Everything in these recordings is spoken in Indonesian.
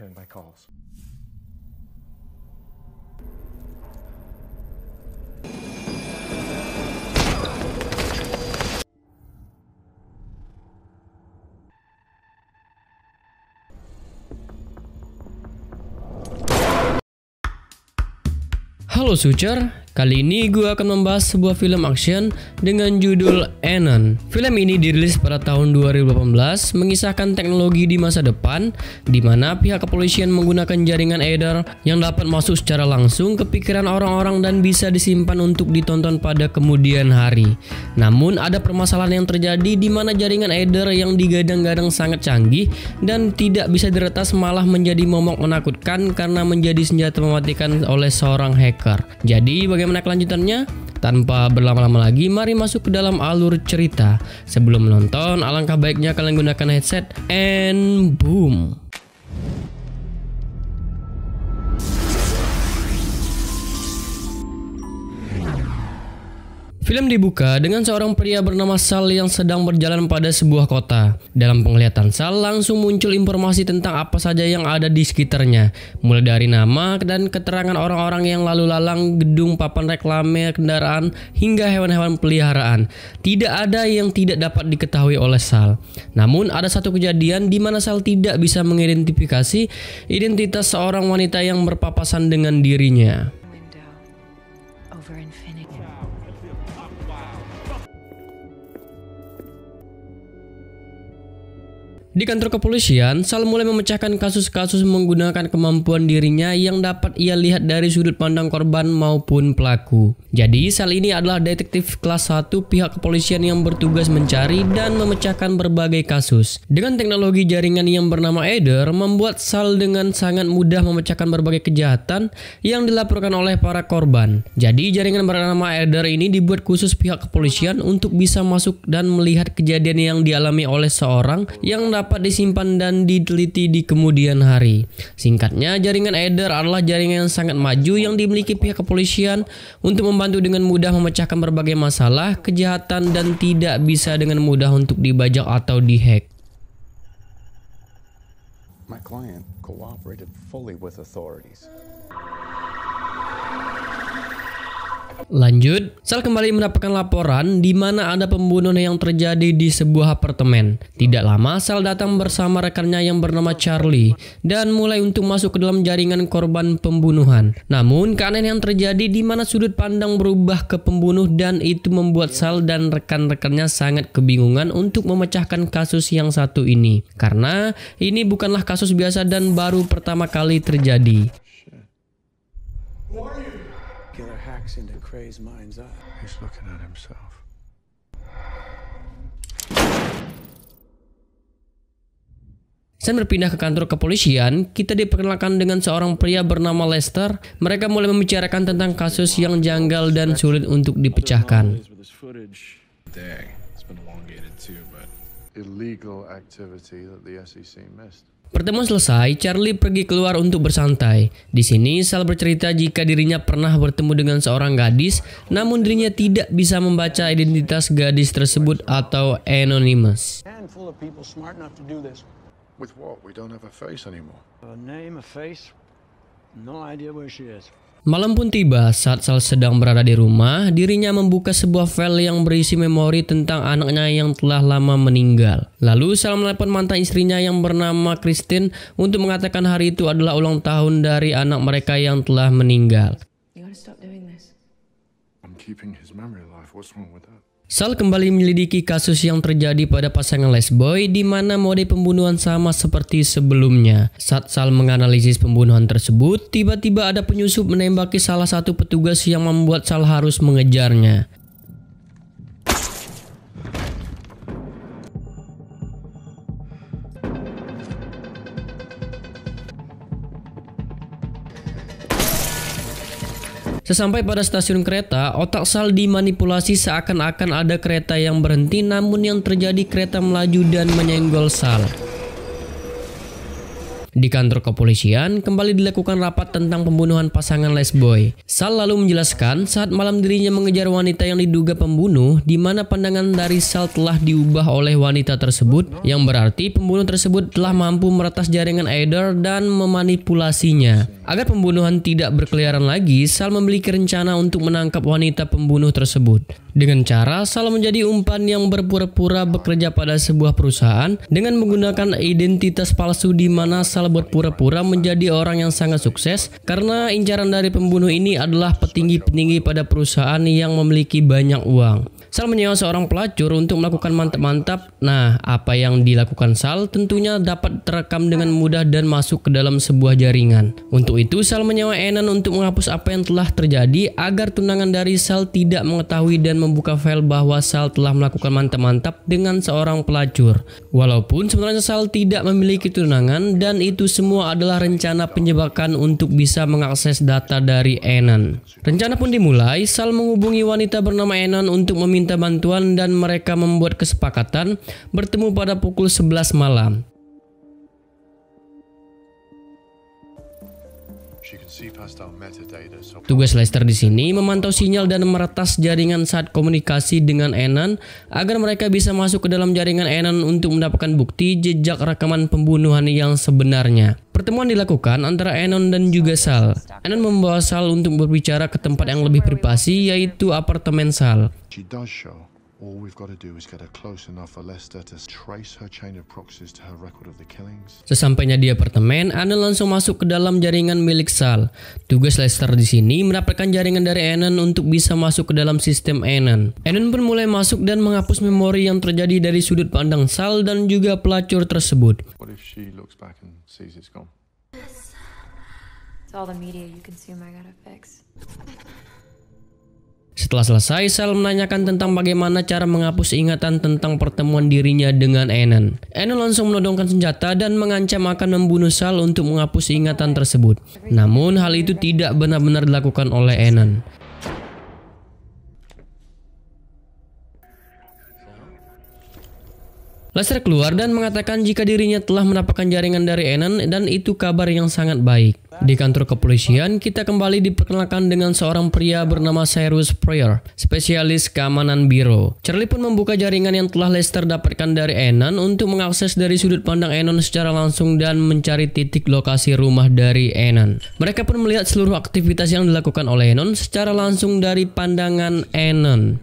return my calls. Halo Sucer, Kali ini gue akan membahas sebuah film action dengan judul Anon. Film ini dirilis pada tahun 2018 mengisahkan teknologi di masa depan di mana pihak kepolisian menggunakan jaringan Eder yang dapat masuk secara langsung ke pikiran orang-orang dan bisa disimpan untuk ditonton pada kemudian hari. Namun ada permasalahan yang terjadi di mana jaringan Eder yang digadang-gadang sangat canggih dan tidak bisa diretas malah menjadi momok menakutkan karena menjadi senjata mematikan oleh seorang hacker. Jadi bagaimana bagaimana kelanjutannya? Tanpa berlama-lama lagi, mari masuk ke dalam alur cerita. Sebelum menonton, alangkah baiknya kalian gunakan headset and boom. Film dibuka dengan seorang pria bernama Sal yang sedang berjalan pada sebuah kota. Dalam penglihatan Sal langsung muncul informasi tentang apa saja yang ada di sekitarnya, mulai dari nama dan keterangan orang-orang yang lalu lalang, gedung, papan reklame, kendaraan, hingga hewan-hewan peliharaan. Tidak ada yang tidak dapat diketahui oleh Sal. Namun ada satu kejadian di mana Sal tidak bisa mengidentifikasi identitas seorang wanita yang berpapasan dengan dirinya. Di kantor kepolisian, Sal mulai memecahkan kasus-kasus menggunakan kemampuan dirinya yang dapat ia lihat dari sudut pandang korban maupun pelaku. Jadi, Sal ini adalah detektif kelas 1 pihak kepolisian yang bertugas mencari dan memecahkan berbagai kasus. Dengan teknologi jaringan yang bernama Eder, membuat Sal dengan sangat mudah memecahkan berbagai kejahatan yang dilaporkan oleh para korban. Jadi, jaringan bernama Eder ini dibuat khusus pihak kepolisian untuk bisa masuk dan melihat kejadian yang dialami oleh seorang yang dapat dapat disimpan dan diteliti di kemudian hari. Singkatnya, jaringan Eder adalah jaringan yang sangat maju yang dimiliki pihak kepolisian untuk membantu dengan mudah memecahkan berbagai masalah, kejahatan, dan tidak bisa dengan mudah untuk dibajak atau dihack. My client cooperated fully with authorities. Lanjut, Sal kembali mendapatkan laporan di mana ada pembunuhan yang terjadi di sebuah apartemen. Tidak lama, Sel datang bersama rekannya yang bernama Charlie dan mulai untuk masuk ke dalam jaringan korban pembunuhan. Namun, keanehan yang terjadi di mana sudut pandang berubah ke pembunuh dan itu membuat Sal dan rekan-rekannya sangat kebingungan untuk memecahkan kasus yang satu ini. Karena ini bukanlah kasus biasa dan baru pertama kali terjadi cracks into Cray's mind's eye. He's looking at himself. Sen berpindah ke kantor kepolisian, kita diperkenalkan dengan seorang pria bernama Lester. Mereka mulai membicarakan tentang kasus yang janggal dan sulit untuk dipecahkan. illegal activity that the SEC missed. Pertemuan selesai, Charlie pergi keluar untuk bersantai. Di sini, Sal bercerita jika dirinya pernah bertemu dengan seorang gadis, namun dirinya tidak bisa membaca identitas gadis tersebut atau anonymous. With what? We don't have a face anymore. A name, a face, no idea where she is. Malam pun tiba saat Sal sedang berada di rumah, dirinya membuka sebuah file yang berisi memori tentang anaknya yang telah lama meninggal. Lalu Sal menelepon mantan istrinya yang bernama Christine untuk mengatakan hari itu adalah ulang tahun dari anak mereka yang telah meninggal. You Sal kembali menyelidiki kasus yang terjadi pada pasangan Lesboy di mana mode pembunuhan sama seperti sebelumnya. Saat Sal menganalisis pembunuhan tersebut, tiba-tiba ada penyusup menembaki salah satu petugas yang membuat Sal harus mengejarnya. Sesampai pada stasiun kereta, otak Sal dimanipulasi seakan-akan ada kereta yang berhenti namun yang terjadi kereta melaju dan menyenggol Sal. Di kantor kepolisian, kembali dilakukan rapat tentang pembunuhan pasangan lesboy. Sal lalu menjelaskan saat malam dirinya mengejar wanita yang diduga pembunuh, di mana pandangan dari Sal telah diubah oleh wanita tersebut, yang berarti pembunuh tersebut telah mampu meretas jaringan Eider dan memanipulasinya. Agar pembunuhan tidak berkeliaran lagi, Sal memiliki rencana untuk menangkap wanita pembunuh tersebut dengan cara salah menjadi umpan yang berpura-pura bekerja pada sebuah perusahaan dengan menggunakan identitas palsu di mana salah berpura-pura menjadi orang yang sangat sukses karena incaran dari pembunuh ini adalah petinggi-petinggi pada perusahaan yang memiliki banyak uang. Sal menyewa seorang pelacur untuk melakukan mantap-mantap. Nah, apa yang dilakukan Sal tentunya dapat terekam dengan mudah dan masuk ke dalam sebuah jaringan. Untuk itu, Sal menyewa Enan untuk menghapus apa yang telah terjadi agar tunangan dari Sal tidak mengetahui dan membuka file bahwa Sal telah melakukan mantap-mantap dengan seorang pelacur. Walaupun sebenarnya Sal tidak memiliki tunangan dan itu semua adalah rencana penjebakan untuk bisa mengakses data dari Enan. Rencana pun dimulai, Sal menghubungi wanita bernama Enan untuk meminta meminta bantuan dan mereka membuat kesepakatan bertemu pada pukul 11 malam. Tugas Lester di sini memantau sinyal dan meretas jaringan saat komunikasi dengan Enan agar mereka bisa masuk ke dalam jaringan Enan untuk mendapatkan bukti jejak rekaman pembunuhan yang sebenarnya. Pertemuan dilakukan antara Enon dan juga Sal. Anan membawa Sal untuk berbicara ke tempat yang lebih privasi, yaitu apartemen Sal. Sesampainya di apartemen, Anon langsung masuk ke dalam jaringan milik Sal. Tugas Lester di sini mendapatkan jaringan dari Anon untuk bisa masuk ke dalam sistem Anon. Anon pun mulai masuk dan menghapus memori yang terjadi dari sudut pandang Sal dan juga pelacur tersebut. Setelah selesai, Sel menanyakan tentang bagaimana cara menghapus ingatan tentang pertemuan dirinya dengan Enon. Enon langsung menodongkan senjata dan mengancam akan membunuh Sel untuk menghapus ingatan tersebut. Namun, hal itu tidak benar-benar dilakukan oleh Enon. Lester keluar dan mengatakan jika dirinya telah mendapatkan jaringan dari Enan dan itu kabar yang sangat baik. Di kantor kepolisian, kita kembali diperkenalkan dengan seorang pria bernama Cyrus Pryor, spesialis keamanan biro. Charlie pun membuka jaringan yang telah Lester dapatkan dari Enan untuk mengakses dari sudut pandang Enan secara langsung dan mencari titik lokasi rumah dari Enan. Mereka pun melihat seluruh aktivitas yang dilakukan oleh Enan secara langsung dari pandangan Enan.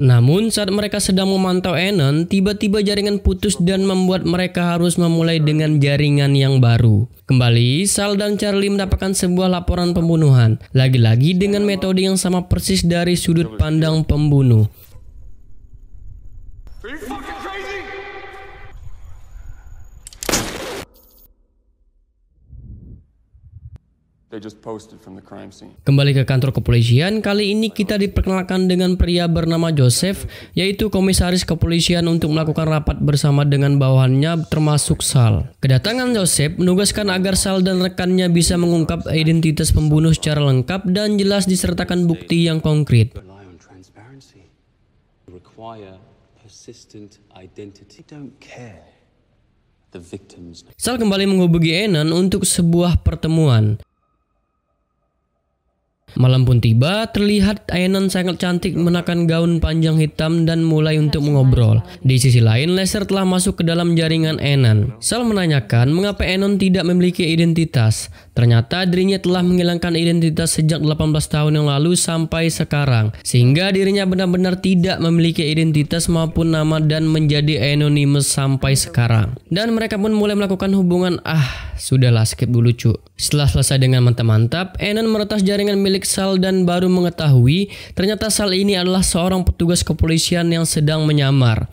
Namun saat mereka sedang memantau Enon, tiba-tiba jaringan putus dan membuat mereka harus memulai dengan jaringan yang baru. Kembali, Sal dan Charlie mendapatkan sebuah laporan pembunuhan, lagi-lagi dengan metode yang sama persis dari sudut pandang pembunuh. Kembali ke kantor kepolisian, kali ini kita diperkenalkan dengan pria bernama Joseph, yaitu komisaris kepolisian untuk melakukan rapat bersama dengan bawahannya termasuk Sal. Kedatangan Joseph menugaskan agar Sal dan rekannya bisa mengungkap identitas pembunuh secara lengkap dan jelas disertakan bukti yang konkret. Sal kembali menghubungi Enan untuk sebuah pertemuan. Malam pun tiba, terlihat Ainon sangat cantik menakan gaun panjang hitam dan mulai untuk mengobrol. Di sisi lain, Lester telah masuk ke dalam jaringan Ainon. Sal menanyakan mengapa Enon tidak memiliki identitas. Ternyata dirinya telah menghilangkan identitas sejak 18 tahun yang lalu sampai sekarang, sehingga dirinya benar-benar tidak memiliki identitas maupun nama dan menjadi anonymous sampai sekarang. Dan mereka pun mulai melakukan hubungan, ah, sudahlah skip dulu cu. Setelah selesai dengan mantap-mantap, Enon meretas jaringan milik Sal dan baru mengetahui ternyata Sal ini adalah seorang petugas kepolisian yang sedang menyamar.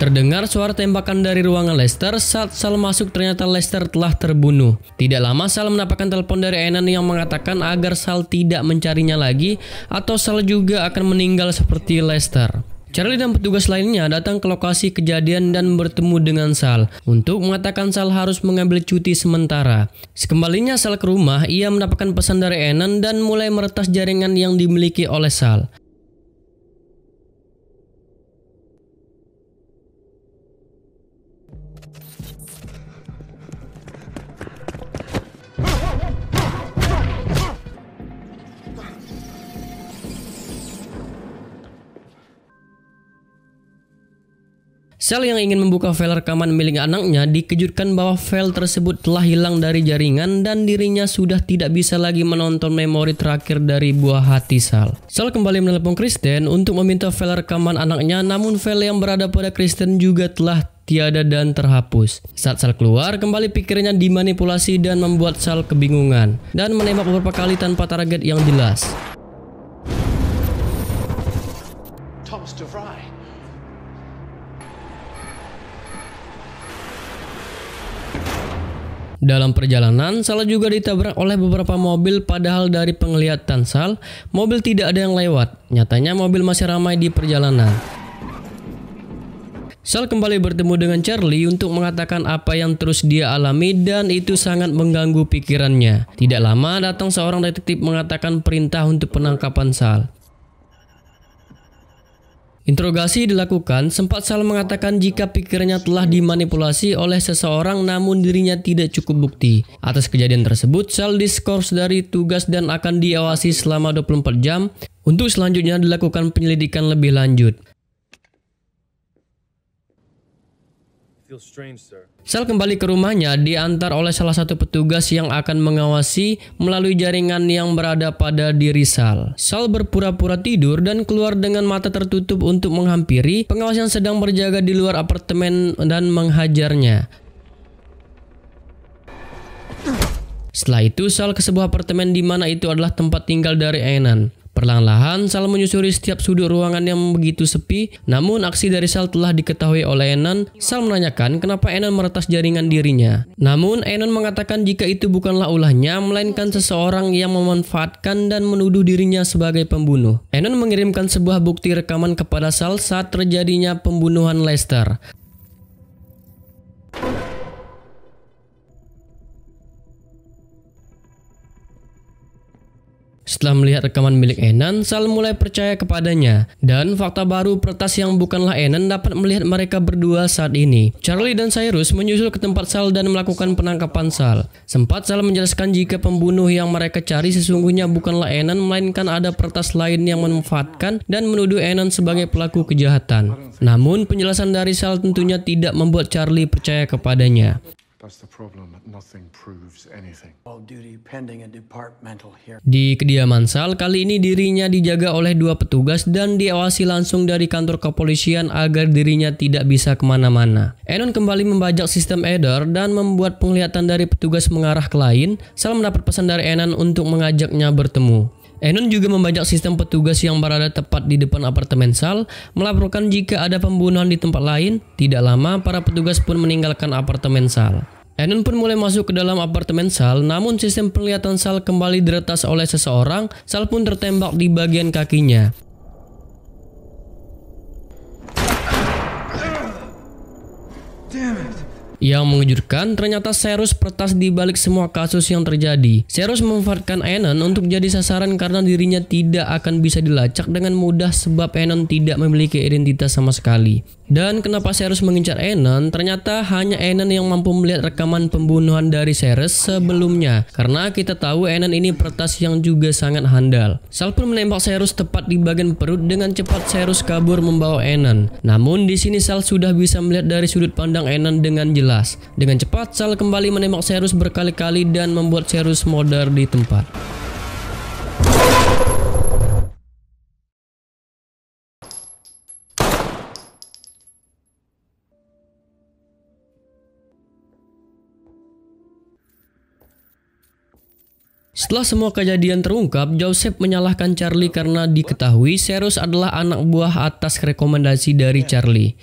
Terdengar suara tembakan dari ruangan Lester saat Sal masuk ternyata Lester telah terbunuh. Tidak lama Sal mendapatkan telepon dari Enan yang mengatakan agar Sal tidak mencarinya lagi atau Sal juga akan meninggal seperti Lester. Charlie dan petugas lainnya datang ke lokasi kejadian dan bertemu dengan Sal untuk mengatakan Sal harus mengambil cuti sementara. Sekembalinya Sal ke rumah, ia mendapatkan pesan dari Enan dan mulai meretas jaringan yang dimiliki oleh Sal. Sel yang ingin membuka file rekaman milik anaknya dikejutkan bahwa file tersebut telah hilang dari jaringan dan dirinya sudah tidak bisa lagi menonton memori terakhir dari buah hati Sal. Sal kembali menelepon Kristen untuk meminta file rekaman anaknya namun file yang berada pada Kristen juga telah tiada dan terhapus. Saat Sal keluar, kembali pikirannya dimanipulasi dan membuat Sal kebingungan dan menembak beberapa kali tanpa target yang jelas. Thomas DeVry. Dalam perjalanan, Sal juga ditabrak oleh beberapa mobil padahal dari penglihatan Sal, mobil tidak ada yang lewat. Nyatanya mobil masih ramai di perjalanan. Sal kembali bertemu dengan Charlie untuk mengatakan apa yang terus dia alami dan itu sangat mengganggu pikirannya. Tidak lama datang seorang detektif mengatakan perintah untuk penangkapan Sal. Interogasi dilakukan, sempat Sal mengatakan jika pikirannya telah dimanipulasi oleh seseorang namun dirinya tidak cukup bukti. Atas kejadian tersebut, Sal diskors dari tugas dan akan diawasi selama 24 jam untuk selanjutnya dilakukan penyelidikan lebih lanjut. Sel kembali ke rumahnya diantar oleh salah satu petugas yang akan mengawasi melalui jaringan yang berada pada diri Sal. Sal berpura-pura tidur dan keluar dengan mata tertutup untuk menghampiri pengawas yang sedang berjaga di luar apartemen dan menghajarnya. Setelah itu, Sal ke sebuah apartemen di mana itu adalah tempat tinggal dari Enan. Perlahan-lahan, Sal menyusuri setiap sudut ruangan yang begitu sepi, namun aksi dari Sal telah diketahui oleh Enan. Sal menanyakan kenapa Enan meretas jaringan dirinya. Namun, Enan mengatakan jika itu bukanlah ulahnya, melainkan seseorang yang memanfaatkan dan menuduh dirinya sebagai pembunuh. Enan mengirimkan sebuah bukti rekaman kepada Sal saat terjadinya pembunuhan Lester. Setelah melihat rekaman milik Enan, Sal mulai percaya kepadanya. Dan fakta baru Pertas yang bukanlah Enan dapat melihat mereka berdua saat ini. Charlie dan Cyrus menyusul ke tempat Sal dan melakukan penangkapan Sal. Sempat Sal menjelaskan jika pembunuh yang mereka cari sesungguhnya bukanlah Enan melainkan ada Pertas lain yang memanfaatkan dan menuduh Enan sebagai pelaku kejahatan. Namun penjelasan dari Sal tentunya tidak membuat Charlie percaya kepadanya. Di kediaman Sal, kali ini dirinya dijaga oleh dua petugas dan diawasi langsung dari kantor kepolisian agar dirinya tidak bisa kemana-mana. Enon kembali membajak sistem Eder dan membuat penglihatan dari petugas mengarah ke lain. Sal mendapat pesan dari Enon untuk mengajaknya bertemu. Enon juga membajak sistem petugas yang berada tepat di depan apartemen Sal, melaporkan jika ada pembunuhan di tempat lain. Tidak lama, para petugas pun meninggalkan apartemen Sal. Enon pun mulai masuk ke dalam apartemen Sal, namun sistem penglihatan Sal kembali diretas oleh seseorang. Sal pun tertembak di bagian kakinya. Yang mengejutkan, ternyata Serus pertas di balik semua kasus yang terjadi. Serus memanfaatkan Enon untuk jadi sasaran karena dirinya tidak akan bisa dilacak dengan mudah sebab Enon tidak memiliki identitas sama sekali. Dan kenapa Ceres mengincar Enon? Ternyata hanya Enon yang mampu melihat rekaman pembunuhan dari Ceres sebelumnya. Karena kita tahu Enon ini peretas yang juga sangat handal. Sal pun menembak Ceres tepat di bagian perut dengan cepat Ceres kabur membawa Enon. Namun di sini Sal sudah bisa melihat dari sudut pandang Enon dengan jelas. Dengan cepat Sal kembali menembak Ceres berkali-kali dan membuat Ceres modar di tempat. Setelah semua kejadian terungkap, Joseph menyalahkan Charlie karena diketahui Serus adalah anak buah atas rekomendasi dari Charlie.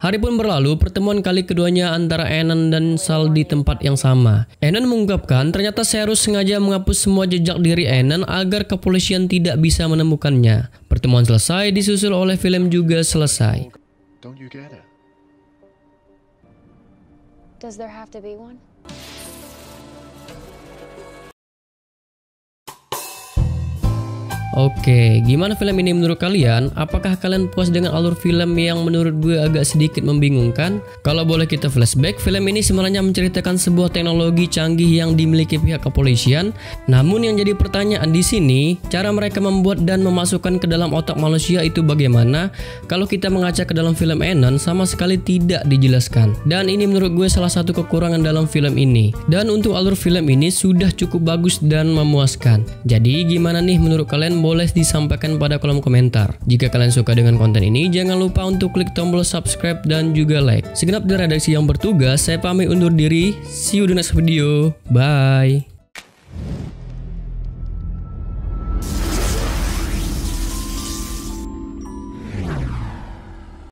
Hari pun berlalu, pertemuan kali keduanya antara Enon dan Sal di tempat yang sama. Enon mengungkapkan ternyata Serus sengaja menghapus semua jejak diri Enon agar kepolisian tidak bisa menemukannya. Pertemuan selesai, disusul oleh film juga selesai. Does there have to be one? Oke, gimana film ini menurut kalian? Apakah kalian puas dengan alur film yang menurut gue agak sedikit membingungkan? Kalau boleh kita flashback, film ini sebenarnya menceritakan sebuah teknologi canggih yang dimiliki pihak kepolisian. Namun yang jadi pertanyaan di sini, cara mereka membuat dan memasukkan ke dalam otak manusia itu bagaimana? Kalau kita mengacak ke dalam film Enon, sama sekali tidak dijelaskan. Dan ini menurut gue salah satu kekurangan dalam film ini. Dan untuk alur film ini sudah cukup bagus dan memuaskan. Jadi gimana nih menurut kalian boleh disampaikan pada kolom komentar. Jika kalian suka dengan konten ini, jangan lupa untuk klik tombol subscribe dan juga like. Segenap dari redaksi yang bertugas, saya pamit undur diri. See you di next video. Bye.